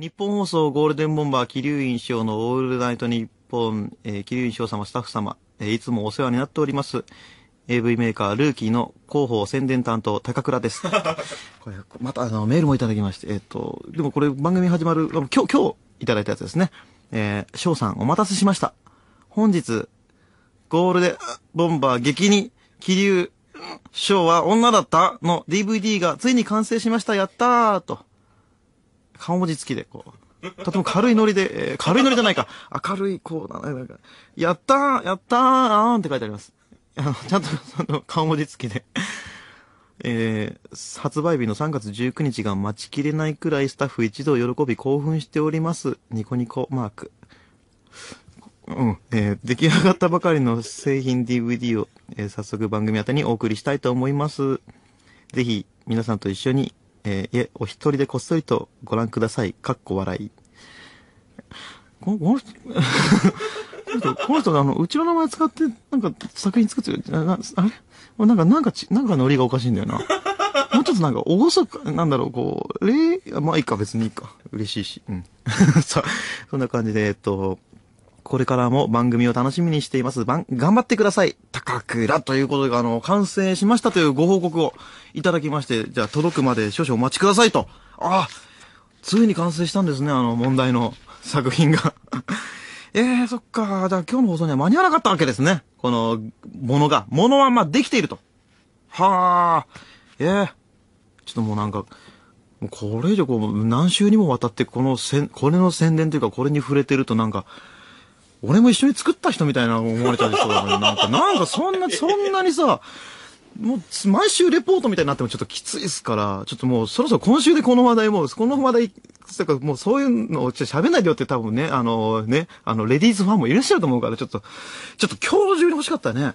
日本放送ゴールデンボンバー桐生院長のオールナイト日本、えー、桐生院長様、スタッフ様、えー、いつもお世話になっております。AV メーカールーキーの広報宣伝担当、高倉です。これ、またあの、メールもいただきまして、えっ、ー、と、でもこれ番組始まる、今日、今日いただいたやつですね。えー、翔さんお待たせしました。本日、ゴールデンボンバー激に、桐生、翔は女だったの DVD がついに完成しました。やったーと。顔文字付きで、こう、とても軽いノリで、えー、軽いノリじゃないか、明るい、こう、なんか、やったー、やったー、あーんって書いてあります。あの、ちゃんと、その、顔文字付きで。えー、発売日の3月19日が待ちきれないくらいスタッフ一同喜び興奮しております。ニコニコマーク。うん。えー、出来上がったばかりの製品 DVD を、えー、早速番組宛にお送りしたいと思います。ぜひ、皆さんと一緒にえー、いえ、お一人でこっそりとご覧ください。かっこ笑い。この、この人、この人があの、うちの名前使って、なんか作品作ってる。あれなんか、なんかち、なんかノリがおかしいんだよな。もうちょっとなんか、おごそか、なんだろう、こう、え、まあいいか、別にいいか。嬉しいし。うん。さそんな感じで、えっと、これからも番組を楽しみにしています。頑張ってください。高倉ということで、あの、完成しましたというご報告をいただきまして、じゃあ届くまで少々お待ちくださいと。ああ、ついに完成したんですね、あの問題の作品が。え えー、そっか。じゃあ今日の放送には間に合わなかったわけですね。この、ものが。ものはまあできていると。はあ。ええー、ちょっともうなんか、もうこれ以上こう、何週にもわたってこのせん、これの宣伝というかこれに触れてるとなんか、俺も一緒に作った人みたいな思われちゃいそうだなんか、なんかそんな、そんなにさ、もう、毎週レポートみたいになってもちょっときついっすから、ちょっともう、そろそろ今週でこの話題もう、この話題、だからもうそういうのを喋んないでよって多分ね、あのね、あの、レディースファンもいらっしゃると思うから、ちょっと、ちょっと今日中に欲しかったね。